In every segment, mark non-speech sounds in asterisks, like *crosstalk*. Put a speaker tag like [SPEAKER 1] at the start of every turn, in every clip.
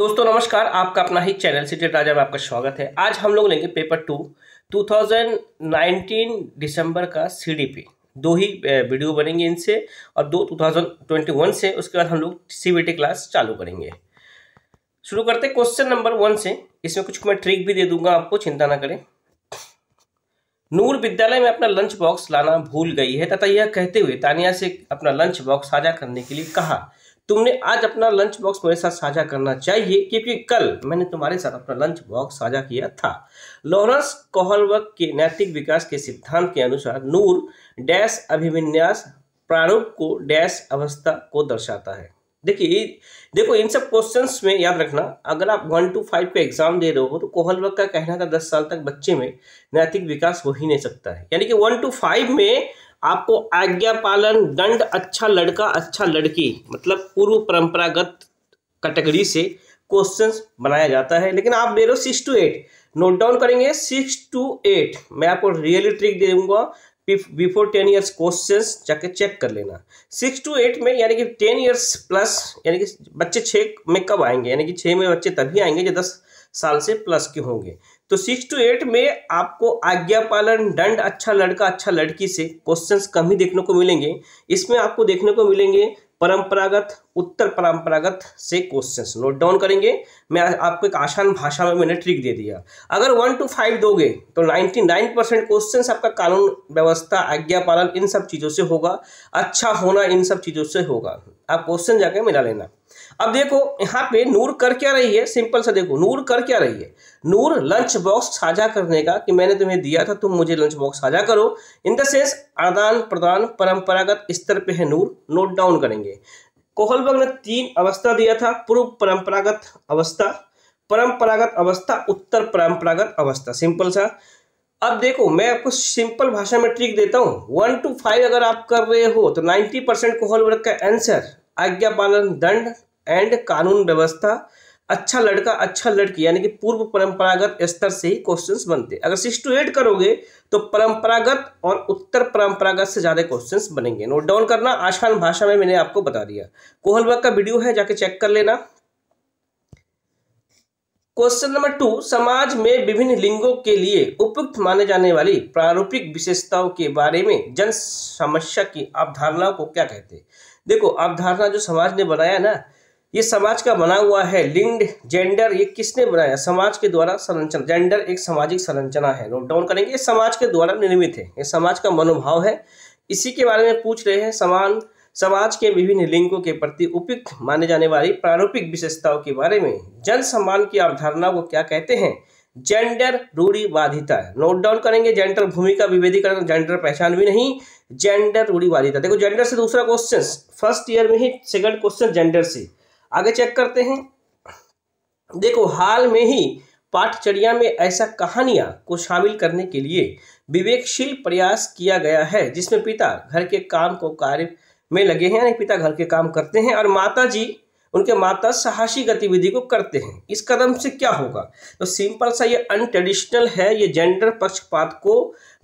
[SPEAKER 1] दोस्तों नमस्कार आपका अपना ही चैनल सिटेट राजा में आपका स्वागत है आज हम लोग लेंगे पेपर टू 2019 दिसंबर का सीडीपी दो ही वीडियो बनेंगे इनसे और दो 2021 से उसके बाद हम लोग सीबीटी क्लास चालू करेंगे शुरू करते क्वेश्चन नंबर वन से इसमें कुछ मैं ट्रिक भी दे दूंगा आपको चिंता ना करें नूर विद्यालय में अपना लंच बॉक्स लाना भूल गई है तथा यह कहते हुए तानिया से अपना लंच बॉक्स साझा करने के लिए कहा तुमने आज अपना लंच बॉक्स मेरे साथ साझा करना चाहिए क्योंकि कल मैंने तुम्हारे साथ अपना लंच बॉक्स साझा किया था लॉरेंस कोहलवर्क के नैतिक विकास के सिद्धांत के अनुसार नूर डैश अभिविन्यास प्रारूप को डैश अवस्था को दर्शाता है देखिए देखो इन सब क्वेश्चंस में याद रखना अगर आप वन टू फाइव पे एग्जाम दे रहे हो तो कोहलवर्क का कहना था दस साल तक बच्चे में नैतिक विकास हो ही नहीं सकता है यानी कि वन टू फाइव में आपको आज्ञा पालन दंड अच्छा लड़का अच्छा लड़की मतलब पूर्व परंपरागत कैटेगरी से क्वेश्चंस बनाया जाता है लेकिन आप दे रहे हो six two eight note down करेंगे सिक्स टू एट मैं आपको रियली ट्रिक दे दूंगा बिफोर टेन ईयर्स क्वेश्चन जाके चेक कर लेना सिक्स टू एट में यानी कि टेन ईयर्स प्लस यानी कि बच्चे छः में कब आएंगे यानी कि छः में बच्चे तभी आएंगे जो दस साल से प्लस के होंगे तो सिक्स टू एट में आपको आज्ञा पालन दंड अच्छा लड़का अच्छा लड़की से क्वेश्चंस कम ही देखने को मिलेंगे इसमें आपको देखने को मिलेंगे परंपरागत उत्तर परंपरागत से क्वेश्चंस नोट डाउन करेंगे मैं आपको एक आसान भाषा में मैंने ट्रिक दे दिया अगर वन टू फाइव दोगे तो नाइन्टी नाइन परसेंट क्वेश्चन आपका कानून व्यवस्था आज्ञा पालन इन सब चीज़ों से होगा अच्छा होना इन सब चीज़ों से होगा आप क्वेश्चन जाके मिला लेना अब देखो यहाँ पे नूर कर क्या रही है सिंपल सा देखो नूर कर क्या रही है नूर लंच बॉक्स साझा करने का कि मैंने तुम्हें दिया था तुम मुझे लंच बॉक्स साझा करो इन द सेंस आदान प्रदान परंपरागत स्तर पे है नूर नोट डाउन करेंगे कोहलबर्ग ने तीन अवस्था दिया था पूर्व परंपरागत अवस्था परंपरागत अवस्था उत्तर परंपरागत अवस्था सिंपल सा अब देखो मैं आपको सिंपल भाषा में ट्रिक देता हूँ वन टू फाइव अगर आप कर रहे हो तो नाइन्टी परसेंट कोहलबर्ग का आंसर आज्ञा पालन दंड एंड कानून व्यवस्था अच्छा लड़का अच्छा लड़की यानी कि पूर्व परंपरागत स्तर से ही क्वेश्चंस बनते अगर सिक्स टू एट करोगे तो परंपरागत और उत्तर परंपरागत से ज़्यादा क्वेश्चंस बनेंगे नोट डाउन करना आसान भाषा में मैंने आपको बता दिया कोहलबाग का वीडियो है जाके चेक कर लेना क्वेश्चन नंबर टू समाज में विभिन्न लिंगों के लिए उपयुक्त माने जाने वाली प्रारूपिक विशेषताओं के बारे में जन समस्या की अवधारणाओं को क्या कहते हैं देखो अवधारणा जो समाज ने बनाया ना ये समाज का बना हुआ है लिंग जेंडर ये किसने बनाया समाज के द्वारा संरचना जेंडर एक सामाजिक संरचना है नोट डाउन करेंगे ये समाज के द्वारा निर्मित है ये समाज का मनोभाव है इसी के बारे में पूछ रहे हैं समान समाज के विभिन्न लिंगों के प्रति उपयुक्त माने जाने वाली प्रारूपिक विशेषताओं के बारे में जन सम्मान की अवधारणा को क्या कहते हैं जेंडर बाधिता नोट डाउन करेंगे जेंडर भूमिका विभेदीकरण जेंडर पहचान भी नहीं जेंडर रूढ़ीवादिता देखो जेंडर से दूसरा क्वेश्चन फर्स्ट ईयर में ही सेकंड क्वेश्चन जेंडर से आगे चेक करते हैं देखो हाल में ही पाठचर्या में ऐसा कहानियाँ को शामिल करने के लिए विवेकशील प्रयास किया गया है जिसमें पिता घर के काम को कार्य में लगे हैं यानी पिता घर के काम करते हैं और माता जी उनके माता साहसी गतिविधि को करते हैं इस कदम से क्या होगा तो सिंपल सा ये अनट्रेडिशनल है ये जेंडर पक्षपात को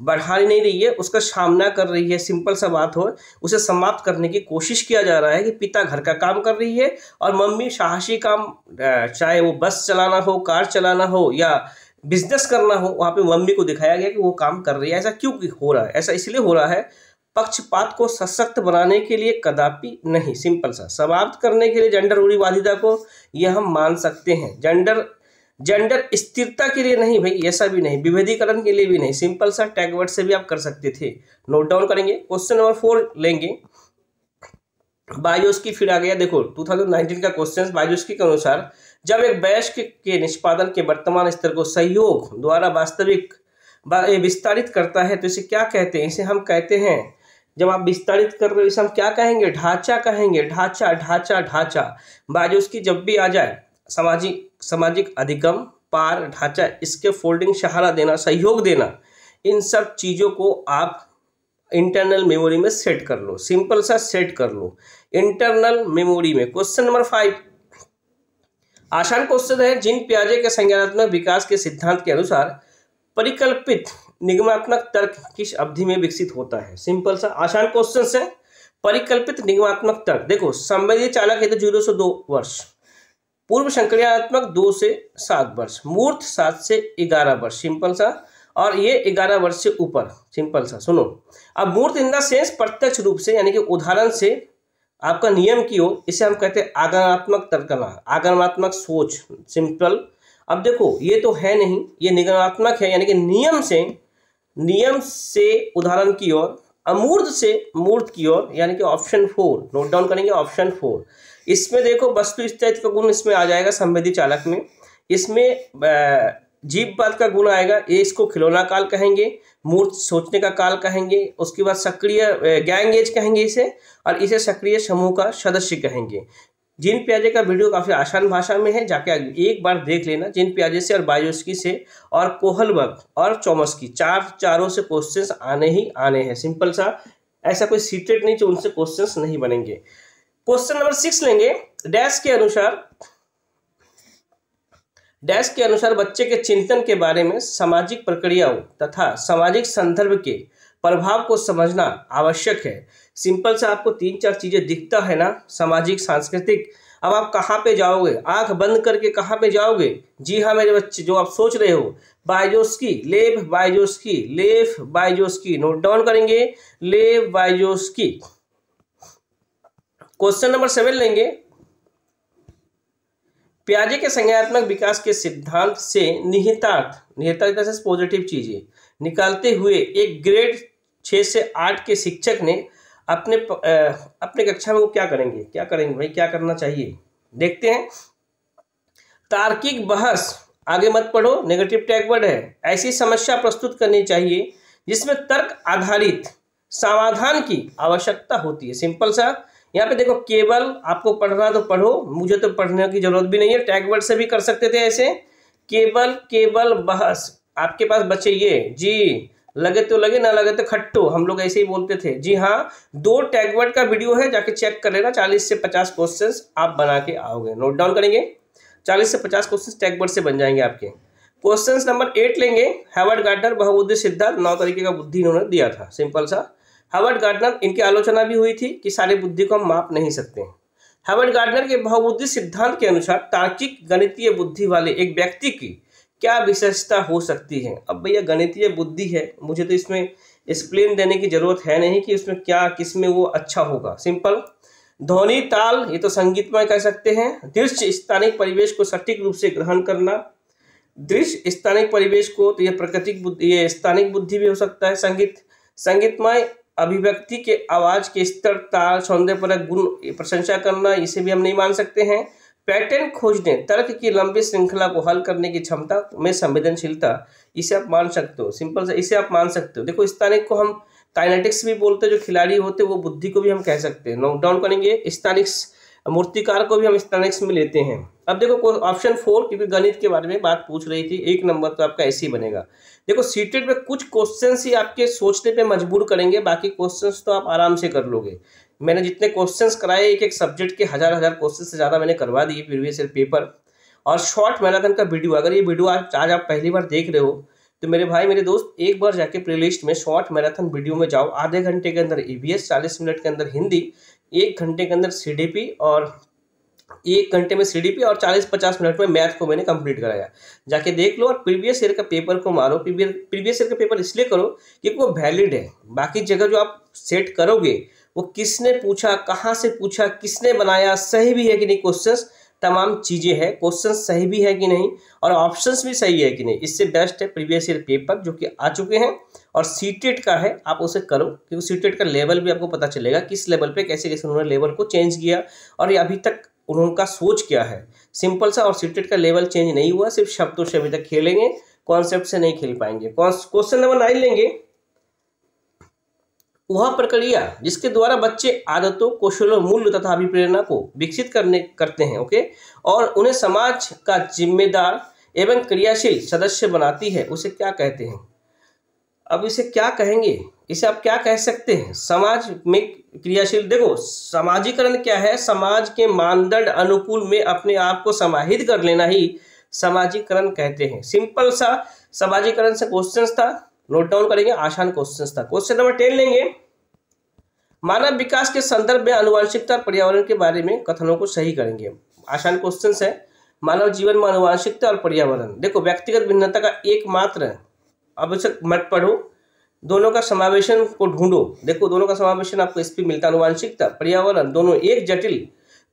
[SPEAKER 1] बढ़ा नहीं रही है उसका सामना कर रही है सिंपल सा बात हो उसे समाप्त करने की कोशिश किया जा रहा है कि पिता घर का काम कर रही है और मम्मी साहसी काम चाहे वो बस चलाना हो कार चलाना हो या बिजनेस करना हो वहाँ पे मम्मी को दिखाया गया कि वो काम कर रही है ऐसा क्यों हो रहा है ऐसा इसलिए हो रहा है पक्षपात को सशक्त बनाने के लिए कदापि नहीं सिंपल सा समाप्त करने के लिए जेंडर रूढ़िवादिता को यह हम मान सकते हैं जेंडर जेंडर स्थिरता के लिए नहीं भाई ऐसा भी नहीं विभेदीकरण के लिए भी नहीं सिंपल सा टैगवर्ड से भी आप कर सकते थे नोट डाउन करेंगे क्वेश्चन नंबर फोर लेंगे बायोस की फिर आ गया देखो 2019 का क्वेश्चन बायोस के अनुसार जब एक बैश के, के निष्पादन के वर्तमान स्तर को सहयोग द्वारा वास्तविक विस्तारित करता है तो इसे क्या कहते हैं इसे हम कहते हैं जब आप विस्तारित कर रहे हो इसे हम क्या कहेंगे ढांचा कहेंगे ढांचा ढांचा ढांचा बाज उसकी जब भी आ जाए सामाजिक सामाजिक अधिगम पार ढांचा इसके फोल्डिंग सहारा देना सहयोग देना इन सब चीज़ों को आप इंटरनल मेमोरी में सेट कर लो सिंपल सा सेट कर लो इंटरनल मेमोरी में क्वेश्चन नंबर फाइव आसान क्वेश्चन है जिन प्याजे के संज्ञानात्मक विकास के सिद्धांत के अनुसार परिकल्पित निगमात्मक तर्क किस अवधि में विकसित होता है सिंपल सा आसान क्वेश्चन है परिकल्पित निगमात्मक तर्क देखो संवेदी चालक है तो जीरो से दो वर्ष पूर्व संक्रियात्मक दो से सात वर्ष मूर्त सात से ग्यारह वर्ष सिंपल सा और ये ग्यारह वर्ष से ऊपर सिंपल सा सुनो अब मूर्त इन देंस सेंस प्रत्यक्ष रूप से यानी कि उदाहरण से आपका नियम की हो इसे हम कहते हैं आगरणात्मक तर्कना आगरणात्मक सोच सिंपल अब देखो ये तो है नहीं ये निगमात्मक है यानी कि नियम से नियम से उदाहरण की ओर अमूर्त से मूर्त की ओर यानी कि ऑप्शन फोर नोट डाउन करेंगे ऑप्शन फोर इसमें देखो वस्तु स्थित का गुण इसमें आ जाएगा संवेदी चालक में इसमें जीव बात का गुण आएगा ये इसको खिलौना काल कहेंगे मूर्त सोचने का काल कहेंगे उसके बाद सक्रिय गैंगेज कहेंगे इसे और इसे सक्रिय समूह का सदस्य कहेंगे जिन प्याजे का वीडियो काफ़ी आसान भाषा में है जाके एक बार देख लेना जिन प्याजे से और बायोस्की से और कोहलबर्ग और चौमस्की चार चारों से क्वेश्चंस आने ही आने हैं सिंपल सा ऐसा कोई सीटेड नहीं जो उनसे क्वेश्चंस नहीं बनेंगे क्वेश्चन नंबर सिक्स लेंगे डैश के अनुसार डैश के अनुसार बच्चे के चिंतन के बारे में सामाजिक प्रक्रियाओं तथा सामाजिक संदर्भ के प्रभाव को समझना आवश्यक है सिंपल से आपको तीन चार चीज़ें दिखता है ना सामाजिक सांस्कृतिक अब आप कहाँ पे जाओगे आंख बंद करके कहाँ पे जाओगे जी हाँ मेरे बच्चे जो आप सोच रहे हो बायजोस्की की Lev Lev Vygotsky note down करेंगे लेव बायजोस्की क्वेश्चन नंबर सेवन लेंगे प्याजे के संज्ञात्मक विकास के सिद्धांत से निहितार्थ निहितार्थ पॉजिटिव चीजें निकालते हुए एक ग्रेड छः से आठ के शिक्षक ने अपने अपने कक्षा में वो क्या करेंगे क्या करेंगे भाई क्या करना चाहिए देखते हैं तार्किक बहस आगे मत पढ़ो नेगेटिव टैगवर्ड है ऐसी समस्या प्रस्तुत करनी चाहिए जिसमें तर्क आधारित समाधान की आवश्यकता होती है सिंपल सा यहाँ पे देखो केवल आपको पढ़ना तो पढ़ो मुझे तो पढ़ने की जरूरत भी नहीं है टैगवर्ड से भी कर सकते थे ऐसे केवल केवल बहस आपके पास बचे ये जी लगे तो लगे ना लगे तो खट्टू हम लोग ऐसे ही बोलते थे जी हाँ दो टैगवर्ड का वीडियो है जाके चेक कर लेना चालीस से पचास क्वेश्चन आप बना के आओगे नोट डाउन करेंगे चालीस से पचास क्वेश्चन टैगवर्ड से बन जाएंगे आपके क्वेश्चन नंबर एट लेंगे हैवर्ड गार्डनर बहुबुद्धि सिद्धांत नौ तरीके का बुद्धि इन्होंने दिया था सिंपल सा हैवर्ड गार्डनर इनकी आलोचना भी हुई थी कि सारे बुद्धि को हम माप नहीं सकते हैवर्ड गार्डनर के बहुबुद्धि सिद्धांत के अनुसार तार्किक गणितीय बुद्धि वाले एक व्यक्ति की क्या विशेषता हो सकती है अब भैया गणितीय बुद्धि है मुझे तो इसमें एक्सप्लेन देने की जरूरत है नहीं कि इसमें क्या किस में वो अच्छा होगा सिंपल ध्वनि ताल ये तो संगीतमय कह सकते हैं दृश्य स्थानिक परिवेश को सटीक रूप से ग्रहण करना दृश्य स्थानिक परिवेश को तो यह प्राकृतिक बुद्धि ये स्थानिक बुद्धि भी हो सकता है संगीत संगीतमय अभिव्यक्ति के आवाज के स्तर ताल सौंदर्यपरक गुण प्रशंसा करना इसे भी हम नहीं मान सकते हैं पैटर्न खोजने तर्क की लंबी श्रृंखला को हल करने की क्षमता में संवेदनशीलता इसे आप मान सकते हो सिंपल से इसे आप मान सकते हो देखो स्थानिक को हम काइनेटिक्स भी बोलते हैं जो खिलाड़ी होते हैं वो बुद्धि को भी हम कह सकते हैं नोट डाउन करेंगे स्थानिक्स मूर्तिकार को भी हम स्थानिक्स में लेते हैं अब देखो ऑप्शन फोर क्योंकि गणित के बारे में बात पूछ रही थी एक नंबर तो आपका ऐसे ही बनेगा देखो सीटेड में कुछ क्वेश्चन ही आपके सोचने पे मजबूर करेंगे बाकी क्वेश्चन तो आप आराम से कर लोगे मैंने जितने क्वेश्चंस कराए एक एक सब्जेक्ट के हज़ार हज़ार क्वेश्चन से ज़्यादा मैंने करवा दिए प्रीवियस ईयर पेपर और शॉर्ट मैराथन का वीडियो अगर ये वीडियो आज आज आप पहली बार देख रहे हो तो मेरे भाई मेरे दोस्त एक बार जाके प्ले में शॉर्ट मैराथन वीडियो में जाओ आधे घंटे के अंदर ई बी चालीस मिनट के अंदर हिंदी एक घंटे के अंदर सी और एक घंटे में सी और चालीस पचास मिनट में मैथ को मैंने कंप्लीट कराया जाके देख लो और प्रीवियस ईयर का पेपर को मारो प्रीवियस ईयर का पेपर इसलिए करो कि वो वैलिड है बाकी जगह जो आप सेट करोगे वो किसने पूछा कहाँ से पूछा किसने बनाया सही भी है कि नहीं क्वेश्चंस तमाम चीज़ें हैं क्वेश्चन सही भी है कि नहीं और ऑप्शंस भी सही है कि नहीं इससे बेस्ट है प्रीवियस ईयर पेपर जो कि आ चुके हैं और सी का है आप उसे करो क्योंकि सी का लेवल भी आपको पता चलेगा किस लेवल पर कैसे कैसे उन्होंने लेवल को चेंज किया और ये अभी तक उनका सोच क्या है सिंपल सा और सीटेट का लेवल चेंज नहीं हुआ सिर्फ शब्दों से अभी तक खेलेंगे कॉन्सेप्ट से नहीं खेल पाएंगे क्वेश्चन नंबर नाइन लेंगे वह प्रक्रिया जिसके द्वारा बच्चे आदतों कौशलों मूल्य तथा अभिप्रेरणा को विकसित करने करते हैं ओके और उन्हें समाज का जिम्मेदार एवं क्रियाशील सदस्य बनाती है उसे क्या कहते हैं अब इसे क्या कहेंगे इसे आप क्या कह सकते हैं समाज में क्रियाशील देखो समाजीकरण क्या है समाज के मानदंड अनुकूल में अपने आप को समाहित कर लेना ही समाजीकरण कहते हैं सिंपल सा समाजीकरण से क्वेश्चन था नोट डाउन करेंगे आसान क्वेश्चन था क्वेश्चन नंबर टेन लेंगे मानव विकास के संदर्भ में अनुवांशिकता पर्यावरण के बारे में कथनों को सही करेंगे आसान क्वेश्चन है मानव जीवन में अनुवांशिकता और पर्यावरण देखो व्यक्तिगत भिन्नता का एकमात्र आवश्यक मत पढ़ो दोनों का समावेशन को ढूंढो देखो दोनों का समावेशन आपको इस पर मिलता अनुवांशिकता पर्यावरण दोनों एक जटिल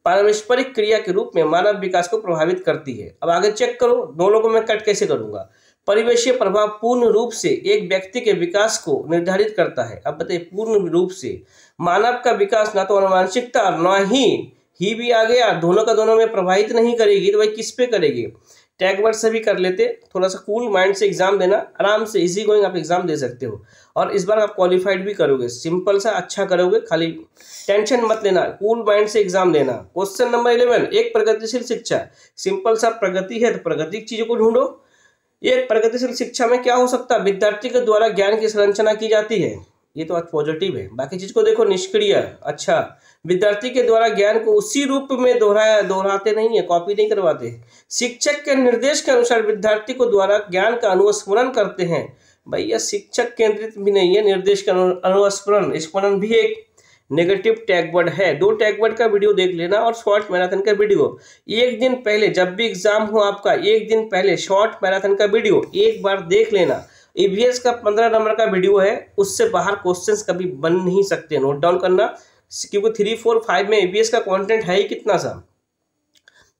[SPEAKER 1] पारस्परिक क्रिया के रूप में मानव विकास को प्रभावित करती है अब आगे चेक करो दोनों को मैं कट कैसे करूंगा परिवेशीय प्रभाव पूर्ण रूप से एक व्यक्ति के विकास को निर्धारित करता है अब बताइए पूर्ण रूप से मानव का विकास ना तो अनुवांशिकता और ना ही ही भी आ गया दोनों का दोनों में प्रभावित नहीं करेगी तो भाई किस पे करेगी टैग वर्ड से भी कर लेते थोड़ा सा कूल माइंड से एग्जाम देना आराम से इजी गोइंग आप एग्जाम दे सकते हो और इस बार आप क्वालिफाइड भी करोगे सिंपल सा अच्छा करोगे खाली टेंशन मत लेना कूल माइंड से एग्जाम देना क्वेश्चन नंबर इलेवन एक प्रगतिशील शिक्षा सिंपल सा प्रगति है तो प्रगति की चीज़ों को ढूंढो ये प्रगतिशील शिक्षा में क्या हो सकता है विद्यार्थी के द्वारा ज्ञान की संरचना की जाती है ये तो आज पॉजिटिव है बाकी चीज को देखो निष्क्रिय अच्छा विद्यार्थी के द्वारा ज्ञान को उसी रूप में दोहराया दोहराते नहीं है कॉपी नहीं करवाते शिक्षक के निर्देश के अनुसार विद्यार्थी को द्वारा ज्ञान का अनुस्मरण करते हैं भैया शिक्षक केंद्रित भी नहीं है निर्देश का अनुस्मरण स्मरण भी एक नेगेटिव टैग वर्ड है दो टैग वर्ड का वीडियो देख लेना और शॉर्ट मैराथन का वीडियो एक दिन पहले जब भी एग्जाम हो आपका एक दिन पहले शॉर्ट मैराथन का वीडियो एक बार देख लेना ईवीएस का पंद्रह नंबर का वीडियो है उससे बाहर क्वेश्चंस कभी बन नहीं सकते नोट डाउन करना क्योंकि थ्री फोर फाइव में ईवीएस का कॉन्टेंट है ही कितना सा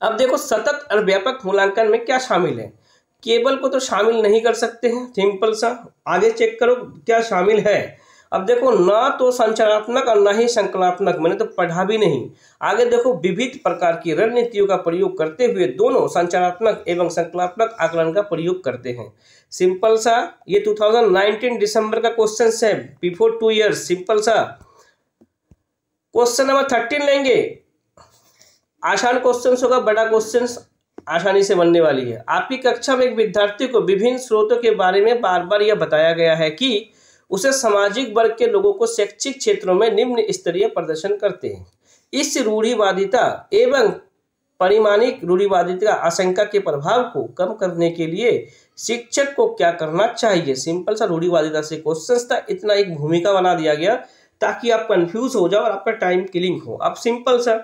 [SPEAKER 1] अब देखो सतत और व्यापक मूल्यांकन में क्या शामिल है केबल को तो शामिल नहीं कर सकते हैं सिंपल सा आगे चेक करो क्या शामिल है अब देखो ना तो संचारात्मक और ना ही संकलात्मक मैंने तो पढ़ा भी नहीं आगे देखो विभिन्न प्रकार की रणनीतियों का प्रयोग करते हुए दोनों संचारात्मक एवं संकलात्मक आकलन का प्रयोग करते हैं सिंपल सा ये 2019 दिसंबर का क्वेश्चन है बिफोर टू इयर्स सिंपल सा क्वेश्चन नंबर थर्टीन लेंगे आसान क्वेश्चन होगा बड़ा क्वेश्चन आसानी से बनने वाली है आपकी कक्षा में एक विद्यार्थी को विभिन्न स्रोतों के बारे में बार बार यह बताया गया है कि उसे सामाजिक वर्ग के लोगों को शैक्षिक क्षेत्रों में निम्न स्तरीय प्रदर्शन करते हैं इस रूढ़िवादिता एवं परिमाणिक रूढ़िवादिता आशंका के प्रभाव को कम करने के लिए शिक्षक को क्या करना चाहिए सिंपल सा रूढ़िवादिता से क्वेश्चन था इतना एक भूमिका बना दिया गया ताकि आप कंफ्यूज हो जाओ और आपका टाइम किलिंग हो आप सिंपल सा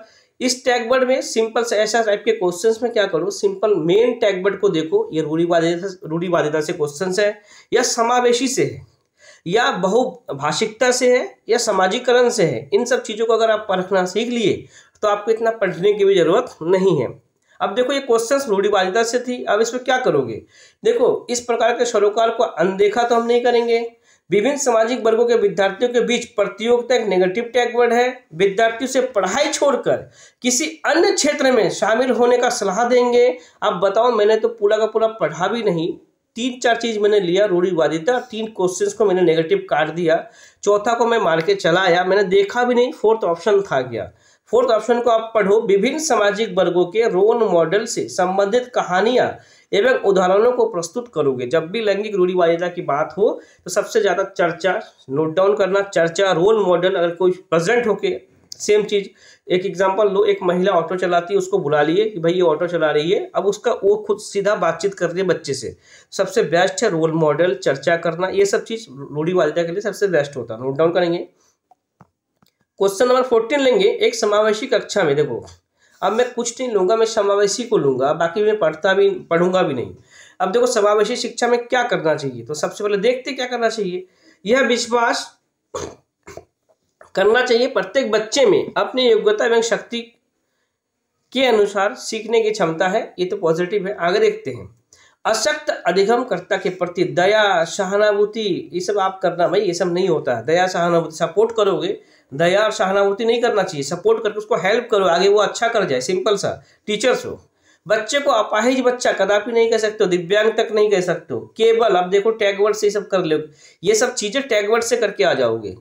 [SPEAKER 1] इस टैगबर्ड में सिंपल से ऐसा टाइप के क्वेश्चंस में क्या करो सिंपल मेन टैगबर्ड को देखो ये रूढ़ीवादिता रूढ़ीवादिता से क्वेश्चंस है या समावेशी से है या बहुभाषिकता से है या समाजीकरण से है इन सब चीज़ों को अगर आप परखना सीख लिए तो आपको इतना पढ़ने की भी ज़रूरत नहीं है अब देखो ये क्वेश्चंस रूढ़िवादिता से थी अब इसमें क्या करोगे देखो इस प्रकार के सरोकार को अनदेखा तो हम नहीं करेंगे विभिन्न सामाजिक वर्गों के विद्यार्थियों के बीच प्रतियोगिता एक नेगेटिव टैगवर्ड है विद्यार्थियों से पढ़ाई छोड़कर किसी अन्य क्षेत्र में शामिल होने का सलाह देंगे अब बताओ मैंने तो पूरा का पूरा पढ़ा भी नहीं तीन चार चीज मैंने लिया रूढ़ीवादिता तीन क्वेश्चंस को मैंने नेगेटिव काट दिया चौथा को मैं मार के चला आया मैंने देखा भी नहीं फोर्थ ऑप्शन था गया फोर्थ ऑप्शन को आप पढ़ो विभिन्न सामाजिक वर्गों के रोल मॉडल से संबंधित कहानियां एवं उदाहरणों को प्रस्तुत करोगे जब भी लैंगिक रूढ़िवादिता की बात हो तो सबसे ज़्यादा चर्चा नोट डाउन करना चर्चा रोल मॉडल अगर कोई प्रेजेंट होके सेम चीज़ एक एग्जाम्पल लो एक महिला ऑटो चलाती है उसको बुला लिए कि भाई ये ऑटो चला रही है अब उसका वो खुद सीधा बातचीत कर रही है बच्चे से सबसे बेस्ट है रोल मॉडल चर्चा करना ये सब चीज़ रूढ़ी वालिता के लिए सबसे बेस्ट होता है नोट डाउन करेंगे क्वेश्चन नंबर फोर्टीन लेंगे एक समावेशी कक्षा में देखो अब मैं कुछ नहीं लूंगा मैं समावेशी को लूंगा बाकी मैं पढ़ता भी पढ़ूंगा भी नहीं अब देखो समावेशी शिक्षा में क्या करना चाहिए तो सबसे पहले देखते क्या करना चाहिए यह विश्वास करना चाहिए प्रत्येक बच्चे में अपनी योग्यता एवं शक्ति के अनुसार सीखने की क्षमता है ये तो पॉजिटिव है आगे देखते हैं अशक्त अधिगमकर्ता के प्रति दया सहानुभूति ये सब आप करना भाई ये सब नहीं होता है दया सहानुभूति सपोर्ट करोगे दया और सहानुभूति नहीं करना चाहिए सपोर्ट करके उसको हेल्प करो आगे वो अच्छा कर जाए सिंपल सा टीचर्स हो बच्चे को अपाहिज बच्चा कदापि नहीं कह सकते हो दिव्यांग तक नहीं कह सकते हो केवल आप देखो टैगवर्ड से ये सब कर लो ये सब चीज़ें टैगवर्ड से करके आ जाओगे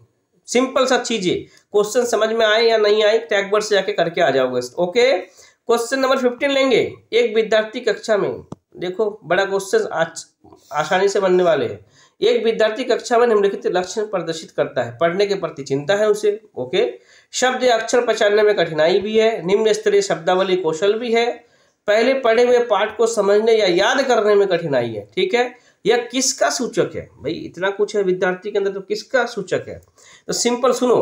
[SPEAKER 1] सिंपल सा चीज है क्वेश्चन समझ में आए या नहीं आए टैग बर्ड से जाके करके आ जाओगे ओके क्वेश्चन नंबर फिफ्टीन लेंगे एक विद्यार्थी कक्षा में देखो बड़ा क्वेश्चन आसानी से बनने वाले हैं एक विद्यार्थी कक्षा में निम्नलिखित लक्षण प्रदर्शित करता है पढ़ने के प्रति चिंता है उसे ओके शब्द या अक्षर पहचानने में कठिनाई भी है निम्न स्तरीय शब्दावली कौशल भी है पहले पढ़े हुए पाठ को समझने या याद करने में कठिनाई है ठीक है या किसका सूचक है भाई इतना कुछ है विद्यार्थी के अंदर तो किसका सूचक है तो सिंपल सुनो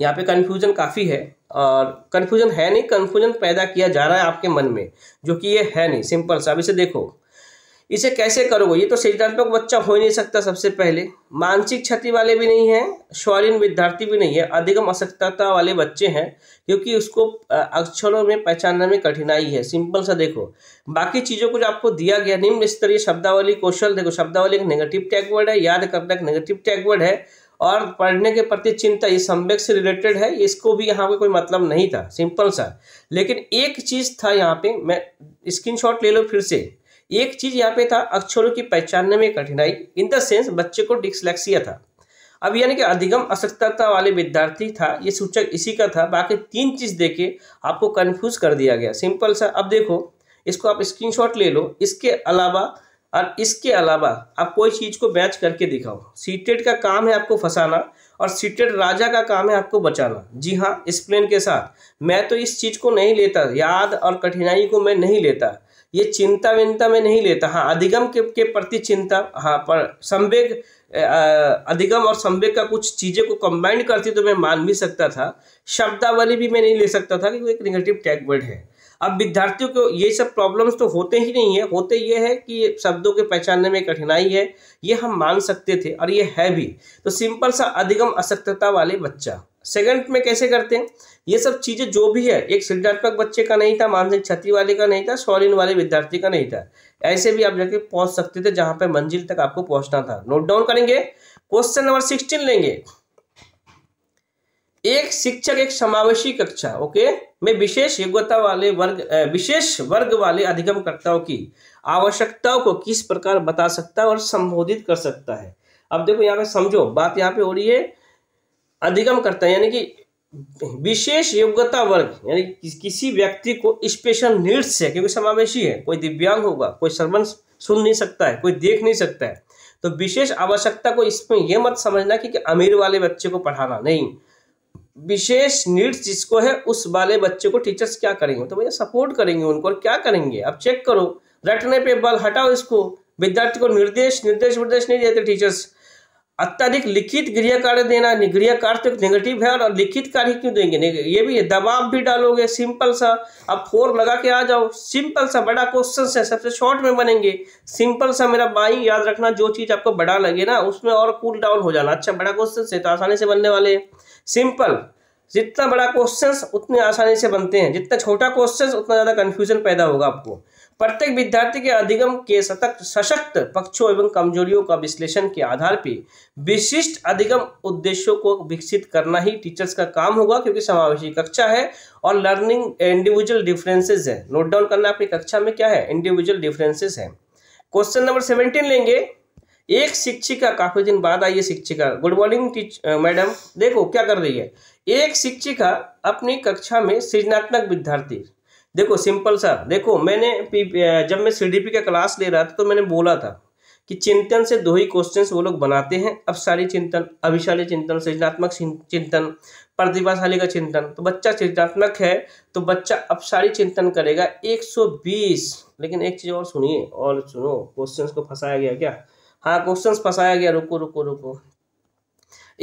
[SPEAKER 1] यहाँ पे कन्फ्यूजन काफ़ी है और कन्फ्यूजन है नहीं कन्फ्यूजन पैदा किया जा रहा है आपके मन में जो कि ये है नहीं सिंपल सा अभी से देखो इसे कैसे करोगे ये तो सृजनात्मक बच्चा हो ही नहीं सकता सबसे पहले मानसिक क्षति वाले भी नहीं हैं श्वालीन विद्यार्थी भी नहीं है अधिगम असक्तता वाले बच्चे हैं क्योंकि उसको अक्षरों में पहचानने में कठिनाई है सिंपल सा देखो बाकी चीज़ों को जो आपको दिया गया निम्न स्तरीय शब्दावली कौशल देखो शब्दावली एक नेगेटिव टैगवर्ड है याद करना एक नेगेटिव टैगवर्ड है और पढ़ने के प्रति चिंता ये संवेक से रिलेटेड है इसको भी यहाँ पे कोई मतलब नहीं था सिंपल सा लेकिन एक चीज़ था यहाँ पे मैं स्क्रीनशॉट ले लो फिर से एक चीज़ यहाँ पे था अक्षरों की पहचानने में कठिनाई इन द सेंस बच्चे को डिसलेक्सिया था अब यानी कि अधिगम असक्तता वाले विद्यार्थी था ये सूचक इसी का था बाकी तीन चीज़ देके आपको कन्फ्यूज़ कर दिया गया सिंपल सा अब देखो इसको आप स्क्रीनशॉट ले लो इसके अलावा और इसके अलावा आप कोई चीज़ को मैच करके दिखाओ सीटेड का काम है आपको फंसाना और सीटेड राजा का काम है आपको बचाना जी हाँ स्प्लेन के साथ मैं तो इस चीज़ को नहीं लेता याद और कठिनाई को मैं नहीं लेता ये चिंता विंता में नहीं लेता हाँ अधिगम के, के प्रति चिंता हाँ पर संवेग अधिगम और संवेग का कुछ चीज़ें को कंबाइंड करती तो मैं मान भी सकता था शब्दावली भी मैं नहीं ले सकता था क्योंकि एक निगेटिव टैग वर्ड है अब विद्यार्थियों को ये सब प्रॉब्लम्स तो होते ही नहीं है होते ये है कि शब्दों के पहचानने में कठिनाई है ये हम मान सकते थे और ये है भी तो सिंपल सा अधिगम असक्तता वाले बच्चा सेकंड में कैसे करते हैं ये सब चीज़ें जो भी है एक सृजनात्मक बच्चे का नहीं था मानसिक क्षति वाले का नहीं था सौलिन वाले विद्यार्थी का नहीं था ऐसे भी आप जाके पहुंच सकते थे जहां पे मंजिल तक आपको पहुंचना था नोट डाउन करेंगे क्वेश्चन नंबर सिक्सटीन लेंगे एक शिक्षक एक समावेशी कक्षा ओके में विशेष योग्यता वाले वर्ग विशेष वर्ग वाले अधिगमकर्ताओं की आवश्यकताओं को किस प्रकार बता सकता है और संबोधित कर सकता है अब देखो यहाँ पे समझो बात यहाँ पे हो रही है अधिगम करता है यानी कि विशेष योग्यता वर्ग यानी कि, किसी व्यक्ति को स्पेशल नीड्स से क्योंकि समावेशी है कोई दिव्यांग होगा कोई श्रवण सुन नहीं सकता है कोई देख नहीं सकता है तो विशेष आवश्यकता को इसमें यह मत समझना कि, कि अमीर वाले बच्चे को पढ़ाना नहीं विशेष नीड्स जिसको है उस वाले बच्चे को टीचर्स क्या करेंगे तो भैया सपोर्ट करेंगे उनको और क्या करेंगे अब चेक करो रटने पे बल हटाओ इसको विद्यार्थी को निर्देश निर्देश विदेश नहीं देते टीचर्स अत्यधिक लिखित गृह कार्य देना गृह कार्य तो नेगेटिव है और लिखित कार्य क्यों देंगे ये भी है दबाव भी डालोगे सिंपल सा अब फोर लगा के आ जाओ सिंपल सा बड़ा क्वेश्चन है सबसे शॉर्ट में बनेंगे सिंपल सा मेरा बाई याद रखना जो चीज़ आपको बड़ा लगे ना उसमें और कूल डाउन हो जाना अच्छा बड़ा क्वेश्चन है तो आसानी से बनने वाले सिंपल जितना बड़ा क्वेश्चन उतने आसानी से बनते हैं जितना छोटा क्वेश्चन उतना ज़्यादा कन्फ्यूजन पैदा होगा आपको प्रत्येक विद्यार्थी के अधिगम के सतक सशक्त पक्षों एवं कमजोरियों का विश्लेषण के आधार पर विशिष्ट अधिगम उद्देश्यों को विकसित करना ही टीचर्स का काम होगा क्योंकि समावेशी कक्षा है और लर्निंग इंडिविजुअल डिफरेंसेज है नोट डाउन करना आपकी कक्षा में क्या है इंडिविजुअल डिफरेंसेज है क्वेश्चन नंबर सेवनटीन लेंगे एक शिक्षिका काफी दिन बाद आई है शिक्षिका गुड मॉर्निंग टीच मैडम देखो क्या कर रही है एक शिक्षिका अपनी कक्षा में सृजनात्मक विद्यार्थी देखो सिंपल सा देखो मैंने जब मैं सीडीपी का क्लास ले रहा था तो मैंने बोला था कि चिंतन से दो ही क्वेश्चंस वो लोग बनाते हैं अपशाली चिंतन अभिशाली चिंतन सृजनात्मक चिंतन प्रतिभाशाली का चिंतन तो बच्चा सृजनात्मक है तो बच्चा अपशाली चिंतन करेगा 120 लेकिन एक चीज़ और सुनिए और सुनो क्वेश्चंस को फंसाया गया क्या हाँ क्वेश्चंस फंसाया गया रुको रुको रुको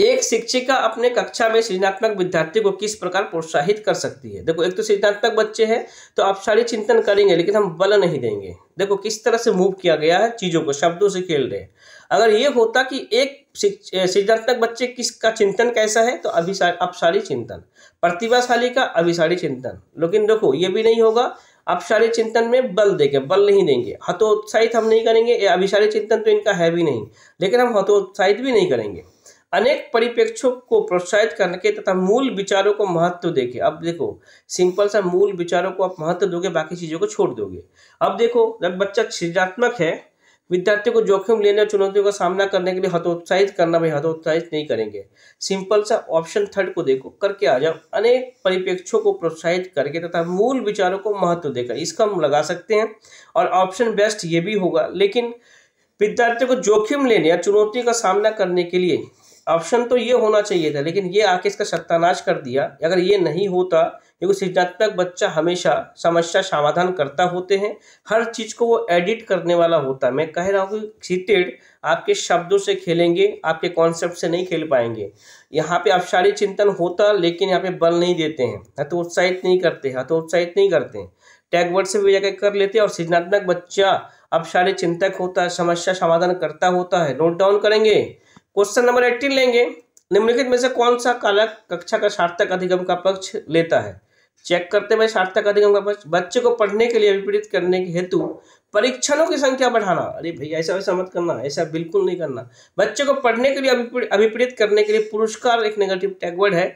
[SPEAKER 1] एक शिक्षिका अपने कक्षा में सृजनात्मक विद्यार्थी को किस प्रकार प्रोत्साहित कर सकती है देखो एक तो सृजनात्मक बच्चे हैं तो आप सारी चिंतन करेंगे लेकिन हम बल नहीं देंगे देखो किस तरह से मूव किया गया है चीज़ों को शब्दों से खेल रहे हैं अगर ये होता कि एक सृजनात्मक बच्चे किसका चिंतन कैसा है तो अभी अपसारी चिंतन प्रतिभाशाली का अभिसारी चिंतन लेकिन देखो ये भी नहीं होगा अपसारी चिंतन में बल देंगे बल नहीं देंगे हतोत्साहित हम नहीं करेंगे अभिसारी चिंतन तो इनका है भी नहीं लेकिन हम हतोत्साहित भी नहीं करेंगे अनेक परिप्रेक्ष्यों को प्रोत्साहित करने के तथा मूल विचारों को महत्व देके अब देखो सिंपल सा मूल विचारों को आप महत्व दोगे बाकी चीज़ों को छोड़ दोगे अब देखो जब बच्चा सृजनात्मक है विद्यार्थियों को जोखिम लेने और चुनौतियों का सामना करने के लिए हतोत्साहित करना भाई हतोत्साहित नहीं करेंगे सिंपल सा ऑप्शन थर्ड को देखो करके आ जाओ अनेक परिप्रेक्ष्यों को प्रोत्साहित करके तथा मूल विचारों को महत्व देकर इसका हम लगा सकते हैं और ऑप्शन बेस्ट ये भी होगा लेकिन विद्यार्थियों को जोखिम लेने या चुनौती का सामना करने के लिए ऑप्शन तो ये होना चाहिए था लेकिन ये आके इसका सत्यानाश कर दिया अगर ये नहीं होता क्योंकि सृजनात्मक बच्चा हमेशा समस्या समाधान करता होते हैं हर चीज़ को वो एडिट करने वाला होता है मैं कह रहा हूँ कि सीटेड आपके शब्दों से खेलेंगे आपके कॉन्सेप्ट से नहीं खेल पाएंगे यहाँ पे औपचारिक चिंतन होता लेकिन यहाँ पे बल नहीं देते हैं हतोत्साहित हाँ नहीं करते हतोत्साहित हाँ नहीं करते हैं टैगवर्ड से भी कर लेते हैं और सृजनात्मक बच्चा औपचारिक चिंतक होता है समस्या समाधान करता होता है नोट डाउन करेंगे क्वेश्चन नंबर एट्टीन लेंगे निम्नलिखित में से कौन सा कालक कक्षा का सार्थक अधिगम का पक्ष लेता है चेक करते हुए सार्थक अधिगम का पक्ष बच्चे को पढ़ने के लिए विपरीत करने के हेतु परीक्षणों की संख्या बढ़ाना अरे भैया ऐसा वैसा मत करना ऐसा बिल्कुल नहीं करना बच्चे को पढ़ने के लिए अभिप्रेत करने के लिए पुरस्कार एक नेगेटिव टैगवर्ड है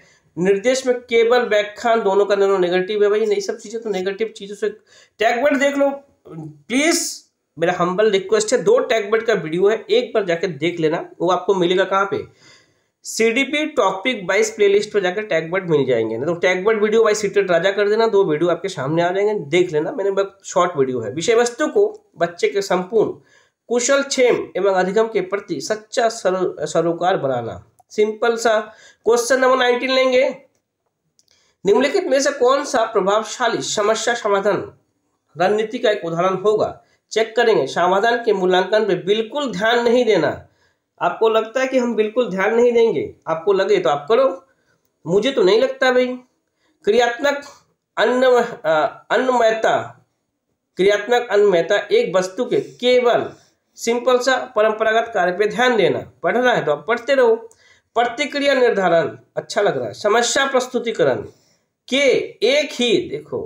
[SPEAKER 1] निर्देश में केवल व्याख्यान दोनों का दोनों नेगेटिव है भाई नहीं सब चीज़ें तो नेगेटिव चीज़ों से टैगवर्ड देख लो प्लीज़ मेरा हम्बल रिक्वेस्ट है दो टैग बेट का वीडियो है एक बार जाकर देख लेना वो आपको मिलेगा कहाँ पे सीडीपी टॉपिक वाइज प्लेलिस्ट पर जाकर टैग बर्ड मिल जाएंगे ना तो टैग बर्ड वीडियो वाइज सीटेड राजा कर देना दो वीडियो आपके सामने आ जाएंगे देख लेना मैंने बस शॉर्ट वीडियो है विषय वस्तु को बच्चे के संपूर्ण कुशल क्षेम एवं अधिगम के प्रति सच्चा सरोकार बनाना सिंपल सा क्वेश्चन नंबर नाइनटीन लेंगे निम्नलिखित में से कौन सा प्रभावशाली समस्या समाधान रणनीति का एक उदाहरण होगा चेक करेंगे समाधान के मूल्यांकन पे बिल्कुल ध्यान नहीं देना आपको लगता है कि हम बिल्कुल ध्यान नहीं देंगे आपको लगे तो आप करो मुझे तो नहीं लगता भाई क्रियात्मक अन्न अन्नमयता क्रियात्मक अन्नमयता एक वस्तु के केवल सिंपल सा परंपरागत कार्य पे ध्यान देना पढ़ रहा है तो आप पढ़ते रहो प्रतिक्रिया निर्धारण अच्छा लग रहा है समस्या प्रस्तुतिकरण के एक ही देखो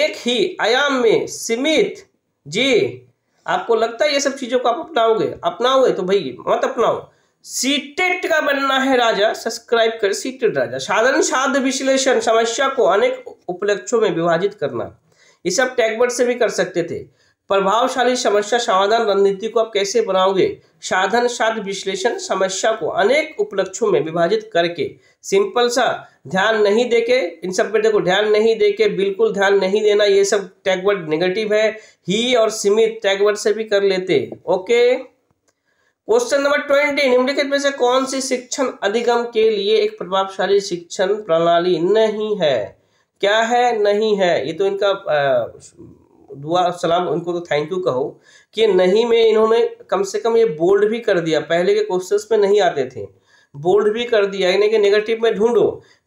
[SPEAKER 1] एक ही आयाम में सीमित जी आपको लगता है ये सब चीज़ों को आप अपनाओगे अपनाओगे तो भाई मत अपनाओ सीटेट का बनना है राजा सब्सक्राइब कर सीटेट राजा साधन साध विश्लेषण समस्या को अनेक उपलक्ष्यों में विभाजित करना ये सब टैगबर्ड से भी कर सकते थे प्रभावशाली समस्या समाधान रणनीति को आप कैसे बनाओगे साधन साध विश्लेषण समस्या को अनेक उपलक्ष्यों में विभाजित करके सिंपल सा ध्यान नहीं देके इन सब पे देखो ध्यान नहीं देके बिल्कुल ध्यान नहीं देना ये सब टैगवर्ड नेगेटिव है ही और सीमित टैगवर्ड से भी कर लेते ओके क्वेश्चन नंबर ट्वेंटी निम्नलिखित में से कौन सी शिक्षण अधिगम के लिए एक प्रभावशाली शिक्षण प्रणाली नहीं है क्या है नहीं है ये तो इनका आ, दुआ सलाम उनको तो थैंक यू कहो कि नहीं में इन्होंने कम से कम ये बोल्ड भी कर दिया पहले के क्वेश्चन में नहीं आते थे बोल्ड भी कर दिया यानी कि नेगेटिव में ढूंढो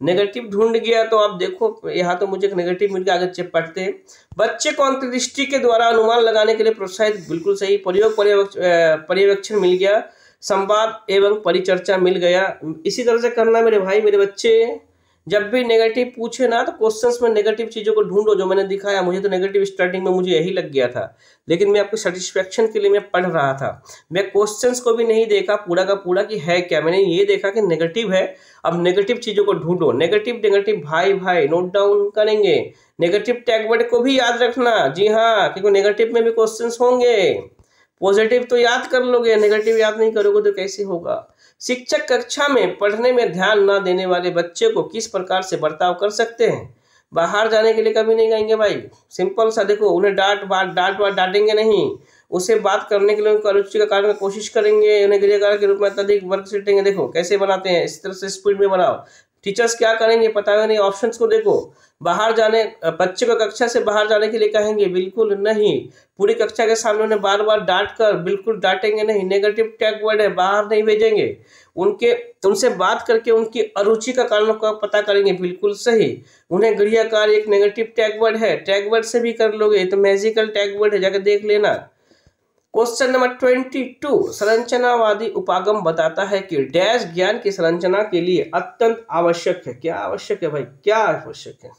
[SPEAKER 1] नेगेटिव ढूंढ गया तो आप देखो यहाँ तो मुझे एक नेगेटिव मिल गया अगर चेप पढ़ते हैं बच्चे को अंतर्दृष्टि के द्वारा अनुमान लगाने के लिए प्रोत्साहित बिल्कुल सही प्रयोग पर्यवेक्षण मिल गया संवाद एवं परिचर्चा मिल गया इसी तरह से करना मेरे भाई मेरे बच्चे जब भी नेगेटिव पूछे ना तो क्वेश्चंस में नेगेटिव चीज़ों को ढूंढो जो मैंने दिखाया मुझे तो नेगेटिव स्टार्टिंग में मुझे यही लग गया था लेकिन मैं आपको सेटिस्फेक्शन के लिए मैं पढ़ रहा था मैं क्वेश्चंस को भी नहीं देखा पूरा का पूरा कि है क्या मैंने ये देखा कि नेगेटिव है अब नेगेटिव चीज़ों को ढूंढो नेगेटिव नेगेटिव भाई भाई नोट डाउन करेंगे नेगेटिव टैगवर्ड को भी याद रखना जी हाँ क्योंकि नेगेटिव में भी क्वेश्चन होंगे पॉजिटिव तो याद कर लोगे नेगेटिव याद नहीं करोगे तो कैसे होगा शिक्षक कक्षा में पढ़ने में ध्यान ना देने वाले बच्चे को किस प्रकार से बर्ताव कर सकते हैं बाहर जाने के लिए कभी नहीं गएंगे भाई सिंपल सा देखो उन्हें डांट बाट डांट बाट डांटेंगे नहीं उसे बात करने के लिए उनका रुचि का कारण कोशिश करेंगे उन्हें गृहकार के रूप में अत्यधिक वर्क सीटेंगे देखो कैसे बनाते हैं इस तरह से स्पीड में बनाओ टीचर्स क्या करेंगे पता नहीं ऑप्शन को देखो बाहर जाने बच्चे को कक्षा से बाहर जाने के लिए कहेंगे बिल्कुल नहीं पूरी कक्षा के सामने उन्हें बार बार डांट कर बिल्कुल डांटेंगे नहीं नेगेटिव टैग वर्ड है बाहर नहीं भेजेंगे उनके उनसे बात करके उनकी अरुचि का कारणों का पता करेंगे बिल्कुल सही उन्हें गृह कार्य एक नेगेटिव टैग वर्ड है टैग वर्ड से भी कर लोगे तो मैजिकल टैग वर्ड है जाकर देख लेना क्वेश्चन नंबर ट्वेंटी टू संरचनावादी उपागम बताता है कि डैश ज्ञान की संरचना के लिए अत्यंत आवश्यक है क्या आवश्यक है भाई क्या आवश्यक है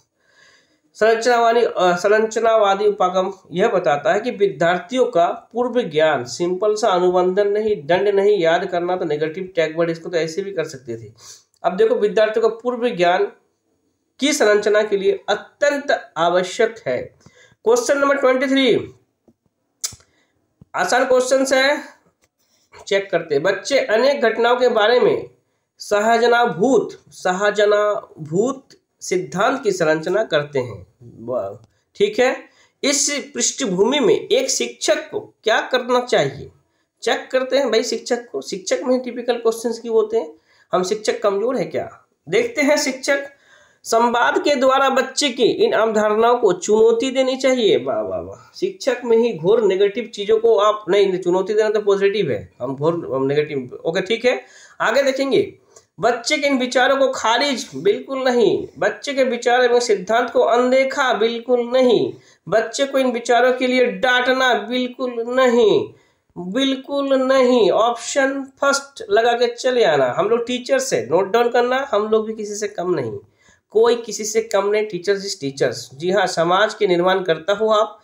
[SPEAKER 1] संरचनावादी संरचनावादी उपागम यह बताता है कि विद्यार्थियों का पूर्व ज्ञान सिंपल सा अनुबंधन नहीं दंड नहीं याद करना तो नेगेटिव टैग वर्ड इसको तो ऐसे भी कर सकते थे अब देखो विद्यार्थियों का पूर्व ज्ञान की संरचना के लिए अत्यंत आवश्यक है क्वेश्चन नंबर ट्वेंटी थ्री आसान क्वेश्चन है चेक करते बच्चे अनेक घटनाओं के बारे में सहजनाभूत सहजनाभूत सिद्धांत की संरचना करते हैं ठीक है इस पृष्ठभूमि में एक शिक्षक को क्या करना चाहिए चेक करते हैं भाई शिक्षक को शिक्षक में टिपिकल क्वेश्चन की होते हैं हम शिक्षक कमजोर है क्या देखते हैं शिक्षक संवाद के द्वारा बच्चे की इन अवधारणाओं को चुनौती देनी चाहिए वाह वाह वाह शिक्षक में ही घोर नेगेटिव चीज़ों को आप नहीं चुनौती देना तो पॉजिटिव है हम घोर नेगेटिव ओके ठीक है आगे देखेंगे बच्चे के इन विचारों को खारिज बिल्कुल नहीं बच्चे के विचार एवं सिद्धांत को अनदेखा बिल्कुल नहीं बच्चे को इन विचारों के लिए डांटना बिल्कुल नहीं बिल्कुल नहीं ऑप्शन फर्स्ट लगा के चले आना हम लोग टीचर्स है नोट डाउन करना हम लोग भी किसी से कम नहीं कोई किसी से कम नहीं टीचर्स इज टीचर्स जी हाँ समाज के निर्माण करता हो आप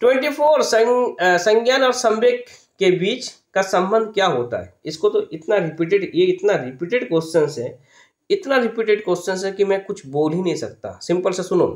[SPEAKER 1] ट्वेंटी फोर संज्ञान और संवेक के बीच का संबंध क्या होता है इसको तो इतना रिपीटेड ये इतना रिपीटेड क्वेश्चन है इतना रिपीटेड क्वेश्चन है कि मैं कुछ बोल ही नहीं सकता सिंपल से सुनो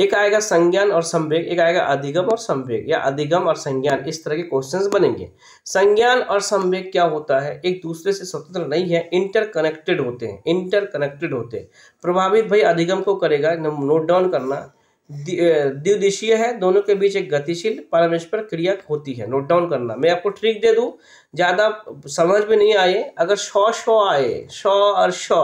[SPEAKER 1] एक आएगा संज्ञान और संवेग एक आएगा अधिगम और संवेग या अधिगम और संज्ञान इस तरह के क्वेश्चंस बनेंगे संज्ञान और संवेग क्या होता है एक दूसरे से स्वतंत्र नहीं है इंटरकनेक्टेड होते हैं इंटरकनेक्टेड होते हैं प्रभावित भाई अधिगम को करेगा नोट डाउन करना द्विदिशीय है दोनों के बीच एक गतिशील परमेश्वर क्रिया होती है नोट डाउन करना मैं आपको ट्रिक दे दूँ ज़्यादा समझ में नहीं आए अगर शौ शौ आए शौ और शौ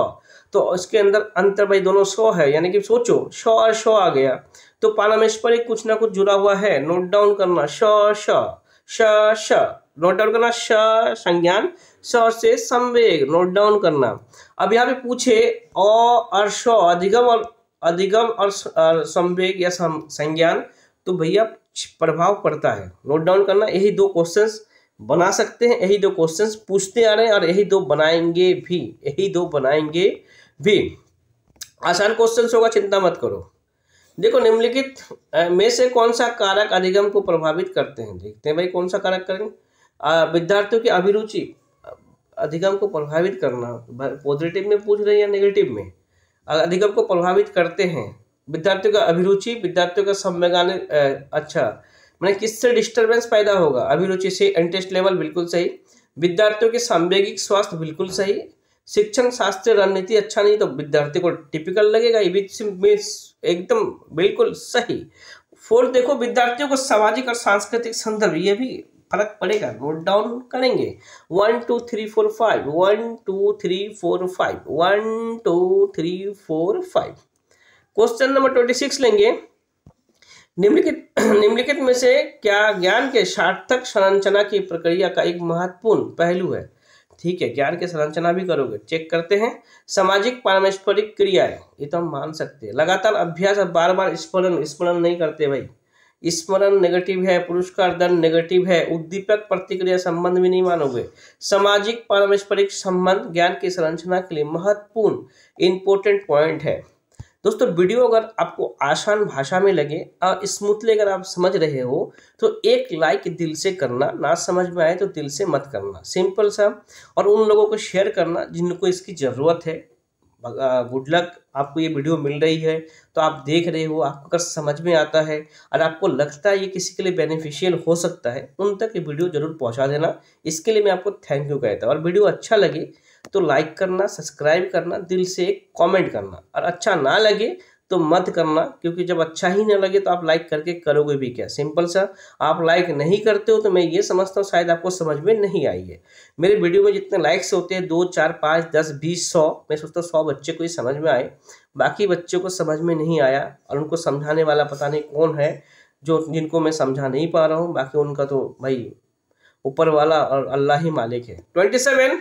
[SPEAKER 1] तो उसके अंदर अंतर भाई दोनों सौ है यानी कि सोचो सौ और सौ आ गया तो पानामेश्वरी कुछ ना कुछ जुड़ा हुआ है नोट डाउन करना श श श श नोट डाउन करना श संज्ञान स से संवेग नोट डाउन करना अब यहाँ पे पूछे अ और श अधिगम और अधिगम और संवेग या संज्ञान तो भैया प्रभाव पड़ता है नोट डाउन करना यही दो क्वेश्चंस बना सकते हैं यही दो क्वेश्चंस पूछते आ रहे हैं और यही दो बनाएंगे भी यही दो बनाएंगे भी आसान क्वेश्चन होगा चिंता मत करो देखो निम्नलिखित में से कौन सा कारक अधिगम को प्रभावित करते हैं देखते हैं भाई कौन सा कारक करेंगे विद्यार्थियों की अभिरुचि अधिगम को प्रभावित करना पॉजिटिव में पूछ रहे हैं या नेगेटिव में अधिगम को प्रभावित करते हैं विद्यार्थियों का अभिरुचि विद्यार्थियों का संवैज्ञानिक अच्छा मैंने किससे डिस्टर्बेंस पैदा होगा अभिरुचि से इंटरेस्ट लेवल बिल्कुल सही विद्यार्थियों के संवेगिक स्वास्थ्य बिल्कुल सही शिक्षण शास्त्र रणनीति अच्छा नहीं तो विद्यार्थी को टिपिकल लगेगा ये बीच में एकदम बिल्कुल सही फोर्थ देखो विद्यार्थियों को सामाजिक और सांस्कृतिक संदर्भ ये भी फर्क पड़ेगा नोट डाउन करेंगे one two three four five one two three four five one two three four five question number twenty six लेंगे निम्नलिखित *clears throat* निम्नलिखित में से क्या ज्ञान के सार्थक संरचना की प्रक्रिया का एक महत्वपूर्ण पहलू है ठीक है ज्ञान की संरचना भी करोगे चेक करते हैं सामाजिक पारस्परिक क्रियाएं ये तो हम मान सकते हैं लगातार अभ्यास और बार बार स्मरण स्मरण नहीं करते भाई स्मरण नेगेटिव है पुरस्कार दंड नेगेटिव है उद्दीपक प्रतिक्रिया संबंध भी नहीं मानोगे सामाजिक पारस्परिक संबंध ज्ञान की संरचना के लिए महत्वपूर्ण इंपॉर्टेंट पॉइंट है दोस्तों वीडियो अगर आपको आसान भाषा में लगे स्मूथली अगर आप समझ रहे हो तो एक लाइक दिल से करना ना समझ में आए तो दिल से मत करना सिंपल सा और उन लोगों को शेयर करना जिनको इसकी ज़रूरत है गुड लक आपको ये वीडियो मिल रही है तो आप देख रहे हो आपको अगर समझ में आता है और आपको लगता है ये किसी के लिए बेनिफिशियल हो सकता है उन तक ये वीडियो जरूर पहुंचा देना इसके लिए मैं आपको थैंक यू कहता हूँ और वीडियो अच्छा लगे तो लाइक करना सब्सक्राइब करना दिल से एक कॉमेंट करना और अच्छा ना लगे तो मत करना क्योंकि जब अच्छा ही ना लगे तो आप लाइक करके करोगे भी क्या सिंपल सा आप लाइक नहीं करते हो तो मैं ये समझता हूँ शायद आपको समझ में नहीं आई है मेरे वीडियो में जितने लाइक्स होते हैं दो चार पाँच दस बीस सौ मैं सोचता हूँ सौ बच्चे को ही समझ में आए बाकी बच्चों को समझ में नहीं आया और उनको समझाने वाला पता नहीं कौन है जो जिनको मैं समझा नहीं पा रहा हूँ बाकी उनका तो भाई ऊपर वाला और अल्लाह ही मालिक है ट्वेंटी सेवन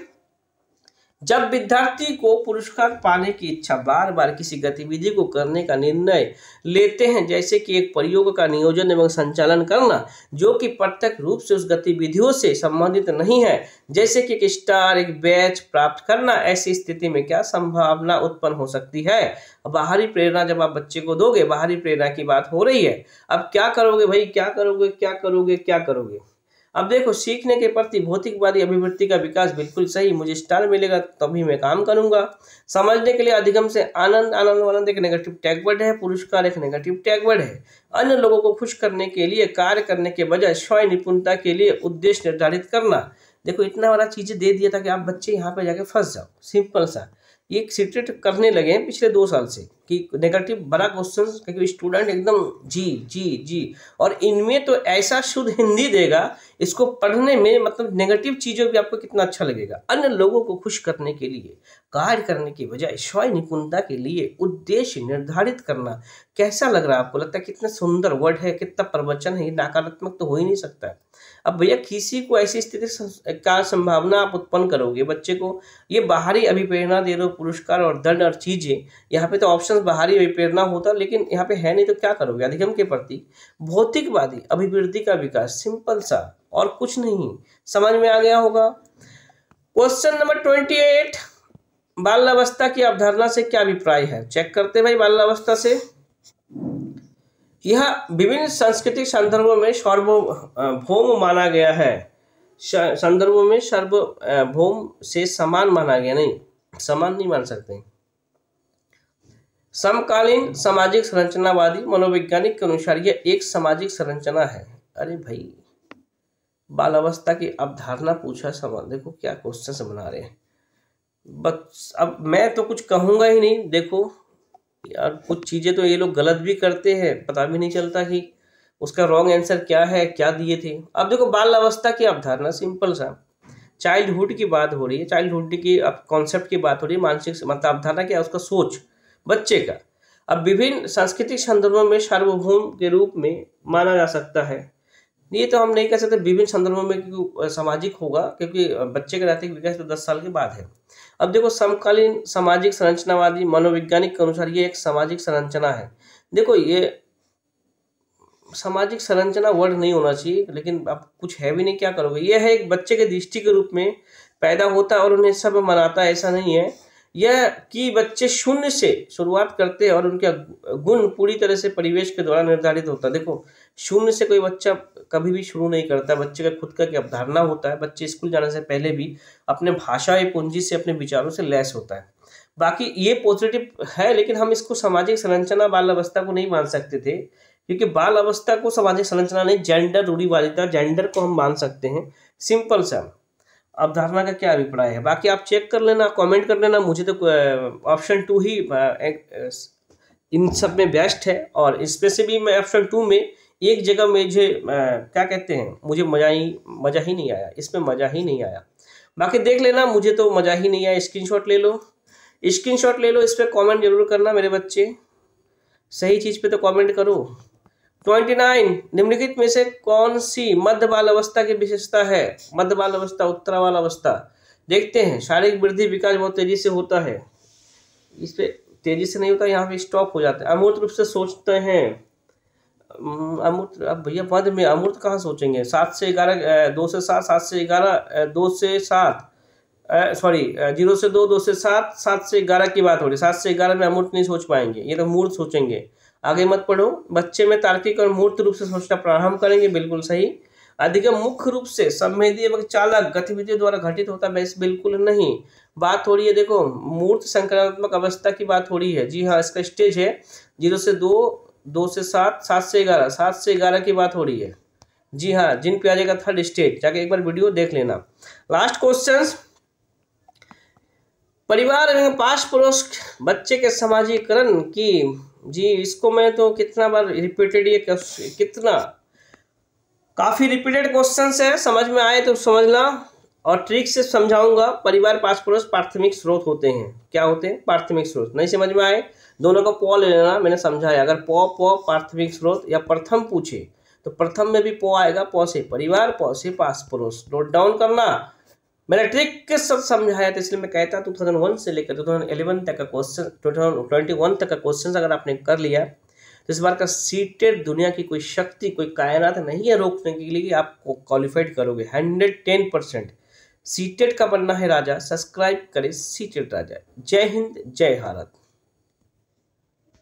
[SPEAKER 1] जब विद्यार्थी को पुरस्कार पाने की इच्छा बार बार किसी गतिविधि को करने का निर्णय लेते हैं जैसे कि एक प्रयोग का नियोजन एवं संचालन करना जो कि प्रत्यक्ष रूप से उस गतिविधियों से संबंधित नहीं है जैसे कि एक स्टार एक बैच प्राप्त करना ऐसी स्थिति में क्या संभावना उत्पन्न हो सकती है बाहरी प्रेरणा जब आप बच्चे को दोगे बाहरी प्रेरणा की बात हो रही है अब क्या करोगे भाई क्या करोगे क्या करोगे क्या करोगे अब देखो सीखने के प्रति भौतिकवादी अभिवृत्ति का विकास बिल्कुल सही मुझे स्टार मिलेगा तभी मैं काम करूंगा समझने के लिए अधिगम से आनंद आनंद आनंद एक नेगेटिव टैगवर्ड है पुरस्कार एक नेगेटिव टैगवर्ड है अन्य लोगों को खुश करने के लिए कार्य करने के बजाय स्वयं निपुणता के लिए उद्देश्य निर्धारित करना देखो इतना बड़ा चीज़ें दे दिया था कि आप बच्चे यहाँ पर जाके फंस जाओ सिंपल सा ये सीक्रेट करने लगे हैं पिछले दो साल से कि नेगेटिव बड़ा क्वेश्चन क्योंकि स्टूडेंट एकदम जी जी जी और इनमें तो ऐसा शुद्ध हिंदी देगा इसको पढ़ने में मतलब नेगेटिव चीज़ों भी आपको कितना अच्छा लगेगा अन्य लोगों को खुश करने के लिए कार्य करने के बजाय स्वयं निपुणता के लिए उद्देश्य निर्धारित करना कैसा लग रहा है आपको लगता है कितना सुंदर वर्ड है कितना प्रवचन है ये नकारात्मक तो हो ही नहीं सकता है अब भैया किसी को ऐसी स्थिति का संभावना आप उत्पन्न करोगे बच्चे को ये बाहरी अभिप्रेरणा दे रहे हो पुरस्कार और दंड और चीज़ें यहाँ पे तो ऑप्शन ऑप्शन बाहरी विपेरना होता लेकिन यहाँ पे है नहीं तो क्या करोगे अधिगम के प्रति भौतिकवादी अभिवृद्धि का विकास सिंपल सा और कुछ नहीं समझ में आ गया होगा क्वेश्चन नंबर ट्वेंटी एट बाल्यावस्था की अवधारणा से क्या अभिप्राय है चेक करते भाई बाल्यावस्था से यह विभिन्न सांस्कृतिक संदर्भों में सर्वभौम माना गया है संदर्भों में सर्वभौम से समान माना गया नहीं समान नहीं मान सकते हैं। समकालीन सामाजिक संरचनावादी मनोवैज्ञानिक के अनुसार यह एक सामाजिक संरचना है अरे भाई बाल अवस्था की अवधारणा पूछा सवाल देखो क्या क्वेश्चन बना रहे हैं बस अब मैं तो कुछ कहूँगा ही नहीं देखो यार कुछ चीज़ें तो ये लोग गलत भी करते हैं पता भी नहीं चलता कि उसका रॉन्ग आंसर क्या है क्या दिए थे अब देखो बाल अवस्था की अवधारणा सिंपल सा चाइल्डहुड की बात हो रही है चाइल्डहुड की अब कॉन्सेप्ट की बात हो रही है मानसिक मतलब अवधारणा क्या उसका सोच बच्चे का अब विभिन्न सांस्कृतिक संदर्भों में सार्वभौम के रूप में माना जा सकता है ये तो हम नहीं कह सकते विभिन्न संदर्भों में क्योंकि सामाजिक होगा क्योंकि बच्चे का नैतिक विकास तो दस साल के बाद है अब देखो समकालीन सामाजिक संरचनावादी मनोवैज्ञानिक के अनुसार ये एक सामाजिक संरचना है देखो ये सामाजिक संरचना वर्ड नहीं होना चाहिए लेकिन आप कुछ है भी नहीं क्या करोगे यह है एक बच्चे के दृष्टि के रूप में पैदा होता है और उन्हें सब मनाता ऐसा नहीं है यह कि बच्चे शून्य से शुरुआत करते हैं और उनका गुण पूरी तरह से परिवेश के द्वारा निर्धारित होता है देखो शून्य से कोई बच्चा कभी भी शुरू नहीं करता बच्चे का खुद का अवधारणा होता है बच्चे स्कूल जाने से पहले भी अपने भाषा या पूंजी से अपने विचारों से लैस होता है बाकी ये पॉजिटिव है लेकिन हम इसको सामाजिक संरचना बाल अवस्था को नहीं मान सकते थे क्योंकि बाल अवस्था को सामाजिक संरचना नहीं जेंडर रूढ़ीवादिता जेंडर को हम मान सकते हैं सिंपल सा अवधारणा का क्या अभिप्राय है बाकी आप चेक कर लेना कमेंट कर लेना मुझे तो ऑप्शन टू ही इन सब में बेस्ट है और इसमें से भी मैं ऑप्शन टू में एक जगह मुझे क्या कहते हैं मुझे मज़ा ही मज़ा ही नहीं आया इसमें मज़ा ही नहीं आया बाकी देख लेना मुझे तो मज़ा ही नहीं आया स्क्रीन ले लो स्क्रीन ले लो इस पर कॉमेंट जरूर करना मेरे बच्चे सही चीज़ पर तो कॉमेंट करो ट्वेंटी नाइन निम्नलिखित में से कौन सी मध्य बाल अवस्था की विशेषता है मध्य बाल अवस्था उत्तरा बाल अवस्था देखते हैं शारीरिक वृद्धि विकास बहुत तेजी से होता है इस पर तेजी से नहीं होता यहाँ पे स्टॉप हो जाता है अमूर्त रूप से सोचते हैं अमूर्त अब भैया मध्य में अमूर्त कहाँ सोचेंगे सात से ग्यारह दो से सात सात से ग्यारह दो से सात सॉरी जीरो से दो दो से सात सात से ग्यारह की बात हो रही है सात से ग्यारह में अमूर्त नहीं सोच पाएंगे ये तो मूर्त सोचेंगे आगे मत पढ़ो बच्चे में तार्किक और मूर्त रूप से सोचना प्रारंभ करेंगे बिल्कुल सही अधिगम मुख्य रूप से संवेदी एवं चालक गतिविधियों द्वारा घटित होता है बिल्कुल नहीं बात हो रही है देखो मूर्त संक्रात्मक अवस्था की बात हो रही है जी हाँ इसका स्टेज है जीरो से दो दो से सात सात से ग्यारह सात से ग्यारह की बात हो रही है जी हाँ जिन प्याजे का थर्ड स्टेज जाके एक बार वीडियो देख लेना लास्ट क्वेश्चन परिवार एवं पास पड़ोस बच्चे के समाजीकरण की जी इसको मैं तो कितना बार रिपीटेड ये कितना काफ़ी रिपीटेड क्वेश्चन है समझ में आए तो समझना और ट्रिक से समझाऊंगा परिवार पास पड़ोस प्राथमिक स्रोत होते हैं क्या होते हैं प्राथमिक स्रोत नहीं समझ में आए दोनों को पॉ ले लेना मैंने समझाया अगर पॉ पॉ प्राथमिक स्रोत या प्रथम पूछे तो प्रथम में भी पॉ आएगा पौ से परिवार पौ से पास पड़ोस नोट डाउन करना मैंने ट्रिक के साथ समझाया था इसलिए मैं कहता टू थाउजेंड वन से लेकर टू थाउजेंड इलेवन तक का question two thousand twenty one तक का क्वेश्चन अगर आपने कर लिया तो इस बार का सीटेड दुनिया की कोई शक्ति कोई कायनात नहीं है रोकने के लिए कि आप क्वालिफाइड करोगे हंड्रेड टेन परसेंट सीटेड का बनना है राजा सब्सक्राइब करें सीटेड राजा जय हिंद जय भारत